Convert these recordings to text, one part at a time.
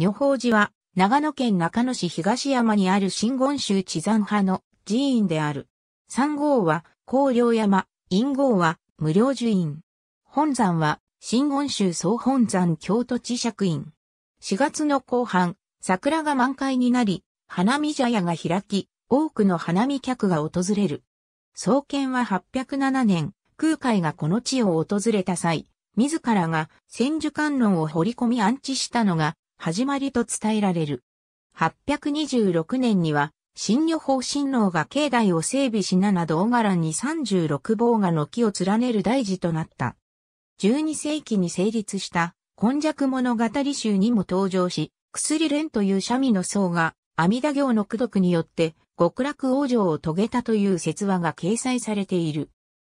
女法寺は、長野県中野市東山にある新言宗地山派の寺院である。三号は、高陵山、陰号は、無料樹院。本山は、新言宗総本山京都地釈院。4月の後半、桜が満開になり、花見茶屋が開き、多くの花見客が訪れる。創建は807年、空海がこの地を訪れた際、自らが千手観音を掘り込み安置したのが始まりと伝えられる。826年には、新女法新郎が境内を整備しななど柄に36坊がの木を連ねる大事となった。12世紀に成立した、今弱物語集にも登場し、薬蓮という社味の僧が、阿弥陀行の功読によって、極楽往生を遂げたという説話が掲載されている。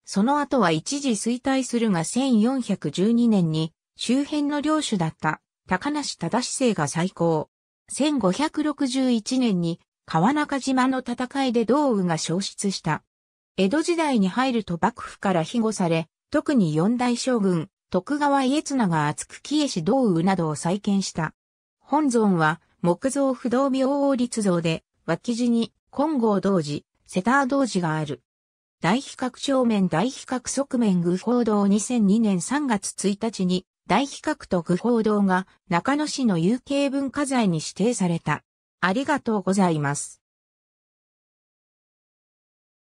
その後は一時衰退するが1412年に、周辺の領主だった高梨忠生が最高。1561年に川中島の戦いで道雨が消失した。江戸時代に入ると幕府から庇護され、特に四大将軍、徳川家綱が厚く消えし、道雨などを再建した。本尊は木造不動明王立像で、脇地に金剛道寺、セター道寺がある。大比較正面大比較側面具報道2002年3月1日に大比較と報堂が中野市の有形文化財に指定された。ありがとうございます。